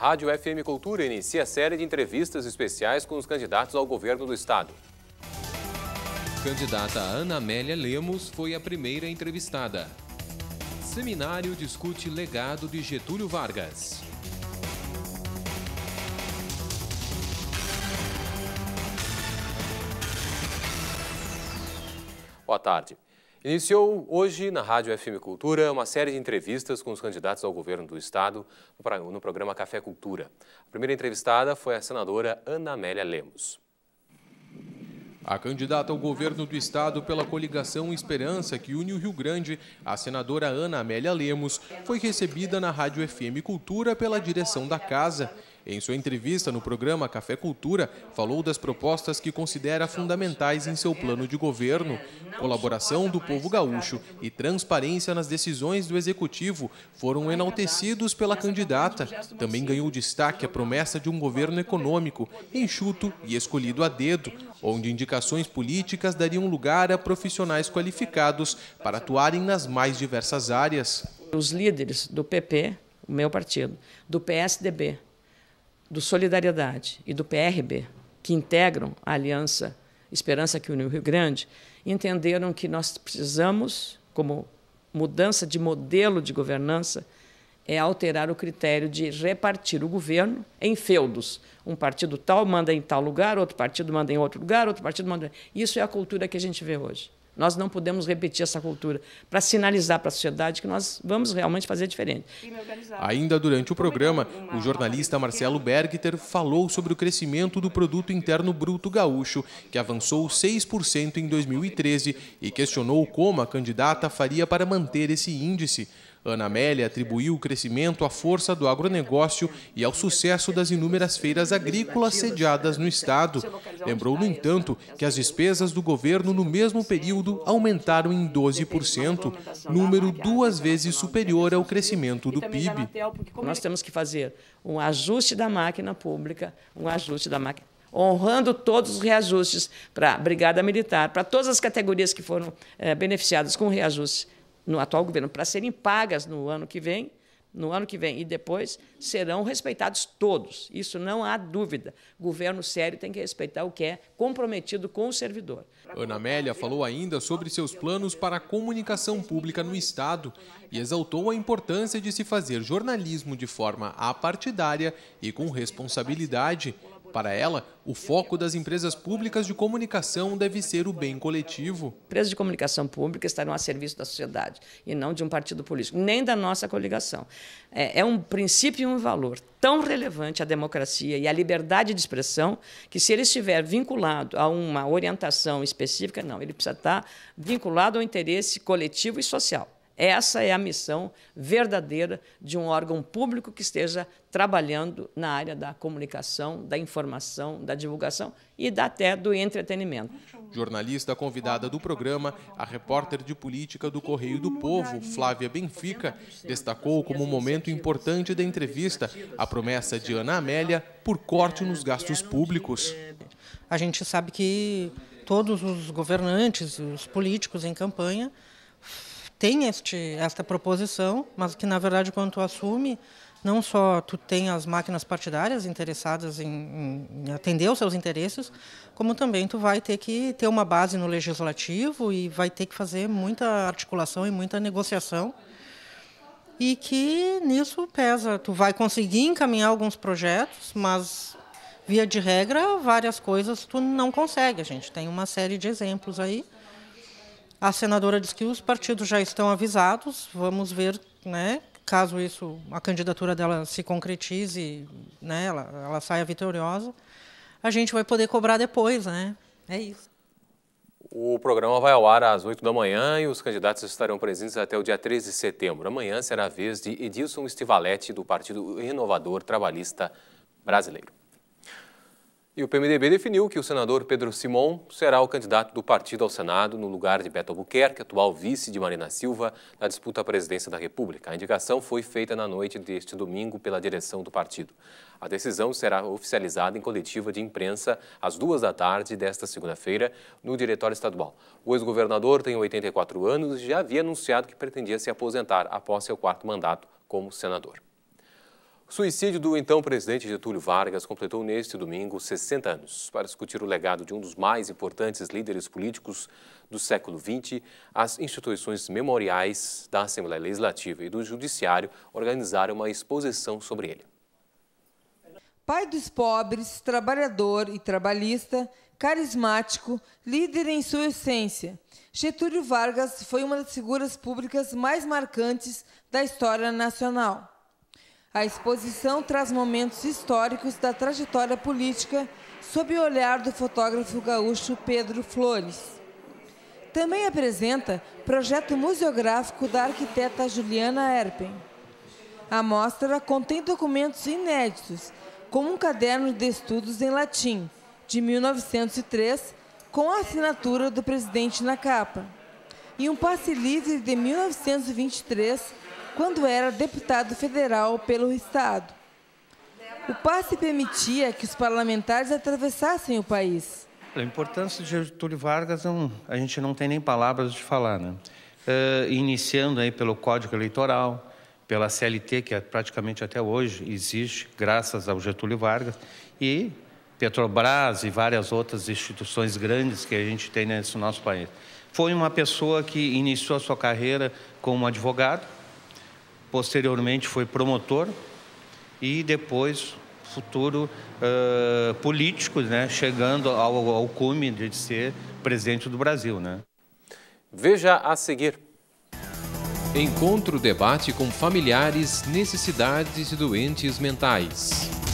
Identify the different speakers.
Speaker 1: Rádio FM Cultura inicia a série de entrevistas especiais com os candidatos ao governo do estado. Candidata Ana Amélia Lemos foi a primeira entrevistada. Seminário discute legado de Getúlio Vargas. Boa tarde. Iniciou hoje na Rádio FM Cultura uma série de entrevistas com os candidatos ao governo do Estado no programa Café Cultura. A primeira entrevistada foi a senadora Ana Amélia Lemos.
Speaker 2: A candidata ao governo do estado pela coligação Esperança, que une o Rio Grande, a senadora Ana Amélia Lemos, foi recebida na Rádio FM Cultura pela direção da casa. Em sua entrevista no programa Café Cultura, falou das propostas que considera fundamentais em seu plano de governo. Colaboração do povo gaúcho e transparência nas decisões do executivo foram enaltecidos pela candidata. Também ganhou destaque a promessa de um governo econômico, enxuto e escolhido a dedo, onde indicações políticas dariam lugar a profissionais qualificados para atuarem nas mais diversas áreas. Os líderes do PP, o meu partido, do
Speaker 3: PSDB, do Solidariedade e do PRB, que integram a aliança Esperança que uniu Rio Grande, entenderam que nós precisamos, como mudança de modelo de governança, é alterar o critério de repartir o governo em feudos. Um partido tal manda em tal lugar, outro partido manda em outro lugar, outro partido manda. Isso é a cultura que a gente vê hoje. Nós não podemos repetir essa cultura
Speaker 2: para sinalizar para a sociedade que nós vamos realmente fazer diferente. Ainda durante o é programa, o jornalista Marcelo Bergter falou sobre o crescimento do produto interno bruto gaúcho, que avançou 6% em 2013 e questionou como a candidata faria para manter esse índice. Ana Amélia atribuiu o crescimento à força do agronegócio e ao sucesso das inúmeras feiras agrícolas sediadas no Estado. Lembrou, no entanto, que as despesas do governo no mesmo período aumentaram em 12%, número duas vezes superior ao crescimento do PIB. Nós temos que fazer
Speaker 3: um ajuste da máquina pública, um ajuste da máquina honrando todos os reajustes para a Brigada Militar, para todas as categorias que foram é, beneficiadas com reajuste no atual governo, para serem pagas no ano que vem, no ano que vem e depois, serão respeitados todos. Isso não há dúvida. Governo sério tem que respeitar o que é comprometido com o servidor.
Speaker 2: Ana Amélia falou ainda sobre seus planos para a comunicação pública no Estado e exaltou a importância de se fazer jornalismo de forma apartidária e com responsabilidade para ela, o foco das empresas públicas de comunicação deve ser o bem coletivo. Empresas de comunicação pública estarão a serviço da
Speaker 3: sociedade e não de um partido político, nem da nossa coligação. É, é um princípio e um valor tão relevante à democracia e à liberdade de expressão que, se ele estiver vinculado a uma orientação específica, não, ele precisa estar vinculado ao interesse coletivo e social. Essa é a missão verdadeira de um órgão público que esteja trabalhando na área da comunicação, da informação, da divulgação e até do
Speaker 2: entretenimento. Jornalista convidada do programa, a repórter de política do Correio do Povo, Flávia Benfica, destacou como um momento importante da entrevista a promessa de Ana Amélia por corte nos gastos públicos.
Speaker 4: A gente sabe que todos os governantes, os políticos em campanha tem este, esta proposição, mas que, na verdade, quando tu assume, não só tu tem as máquinas partidárias interessadas em, em, atender os seus interesses, como também tu vai ter que ter uma base no legislativo e vai ter que fazer muita articulação e muita negociação. E que nisso pesa. Tu vai conseguir encaminhar alguns projetos, mas via de regra, várias coisas tu não consegue. A gente tem uma série de exemplos aí a senadora diz que os partidos já estão avisados, vamos ver, né, caso isso, a candidatura dela se concretize, né, ela, ela saia vitoriosa, a gente vai poder cobrar depois, né? É isso.
Speaker 1: O programa vai ao ar às 8 da manhã e os candidatos estarão presentes até o dia 13 de setembro. Amanhã será a vez de Edilson Stivaletti, do Partido Renovador Trabalhista Brasileiro. E o PMDB definiu que o senador Pedro Simon será o candidato do partido ao Senado no lugar de Beto Albuquerque, atual vice de Marina Silva, na disputa à presidência da República. A indicação foi feita na noite deste domingo pela direção do partido. A decisão será oficializada em coletiva de imprensa às duas da tarde desta segunda-feira no Diretório Estadual. O ex-governador tem 84 anos e já havia anunciado que pretendia se aposentar após seu quarto mandato como senador. O suicídio do então presidente Getúlio Vargas completou neste domingo 60 anos. Para discutir o legado de um dos mais importantes líderes políticos do século XX, as instituições memoriais da Assembleia Legislativa e do Judiciário organizaram uma exposição sobre ele.
Speaker 5: Pai dos pobres, trabalhador e trabalhista, carismático, líder em sua essência, Getúlio Vargas foi uma das figuras públicas mais marcantes da história nacional. A exposição traz momentos históricos da trajetória política sob o olhar do fotógrafo gaúcho Pedro Flores. Também apresenta projeto museográfico da arquiteta Juliana Erpen. A mostra contém documentos inéditos, como um caderno de estudos em latim, de 1903, com a assinatura do presidente na capa, e um passe livre de 1923 quando era deputado federal pelo Estado. O passe permitia que os parlamentares atravessassem o país.
Speaker 1: A importância de Getúlio Vargas, não, é a gente não tem nem palavras de falar, né? Uh, iniciando aí pelo Código Eleitoral, pela CLT, que é praticamente até hoje existe, graças ao Getúlio Vargas, e Petrobras e várias outras instituições grandes que a gente tem nesse nosso país. Foi uma pessoa que iniciou a sua carreira como advogado, posteriormente foi promotor e depois futuro uh, político, né, chegando ao, ao cume de ser presidente do Brasil. Né? Veja a seguir. Encontro debate com familiares, necessidades e doentes
Speaker 5: mentais.